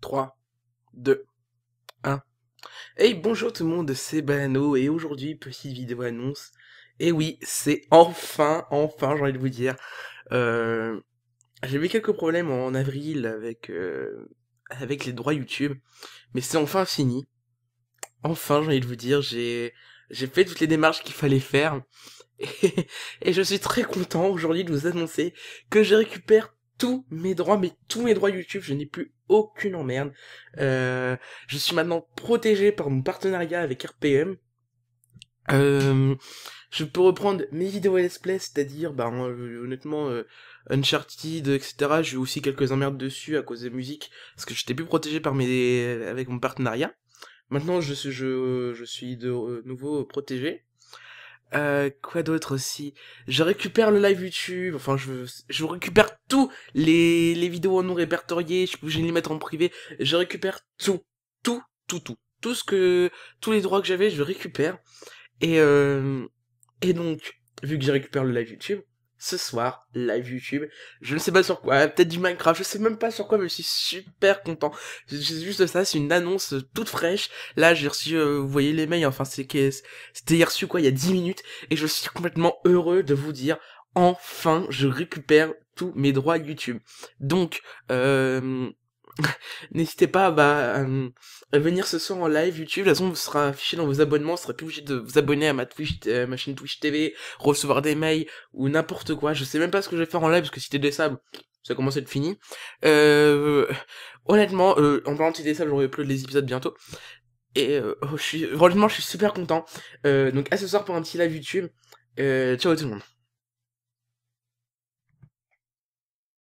3, 2, 1. Hey, bonjour tout le monde, c'est Bano et aujourd'hui, petite vidéo annonce. Et oui, c'est enfin, enfin, j'ai envie de vous dire. Euh, j'ai eu quelques problèmes en avril avec, euh, avec les droits YouTube, mais c'est enfin fini. Enfin, j'ai envie de vous dire, j'ai, fait toutes les démarches qu'il fallait faire. et je suis très content aujourd'hui de vous annoncer que je récupère tous mes droits, mais tous mes droits YouTube, je n'ai plus aucune emmerde. Euh, je suis maintenant protégé par mon partenariat avec RPM. Euh, je peux reprendre mes vidéos Let's Play, c'est-à-dire, ben, euh, honnêtement, Uncharted, etc. J'ai eu aussi quelques emmerdes dessus à cause des musiques, parce que j'étais plus protégé par mes, avec mon partenariat. Maintenant, je je suis de nouveau protégé. Euh, quoi d'autre aussi Je récupère le live YouTube, enfin je, je récupère tout, les, les vidéos non répertoriées, je suis les mettre en privé, je récupère tout, tout, tout, tout, tout ce que, tous les droits que j'avais, je récupère. Et, euh, et donc, vu que je récupère le live YouTube, ce soir, live YouTube. Je ne sais pas sur quoi, peut-être du Minecraft, je sais même pas sur quoi, mais je suis super content. C'est juste ça, c'est une annonce toute fraîche. Là, j'ai reçu, euh, vous voyez les mails, enfin, c'était reçu quoi, il y a 10 minutes, et je suis complètement heureux de vous dire, enfin, je récupère tous mes droits YouTube. Donc, euh, N'hésitez pas bah, à venir ce soir en live YouTube. De toute façon, vous sera affichée dans vos abonnements. Vous serez plus obligé de vous abonner à ma, Twitch, euh, chaîne Twitch TV, recevoir des mails ou n'importe quoi. Je sais même pas ce que je vais faire en live parce que si t'es des sables, ça commence à être fini. Euh, honnêtement, euh, en parlant de tes des sables, j'aurai plus les épisodes bientôt. Et euh, oh, je suis, je suis super content. donc à ce soir pour un petit live YouTube. ciao tout le monde.